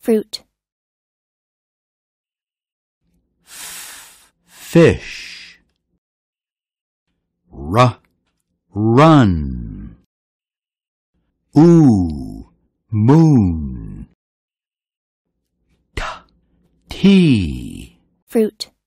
Fruit. Fish. R run. Oo. moon. T tea. Fruit.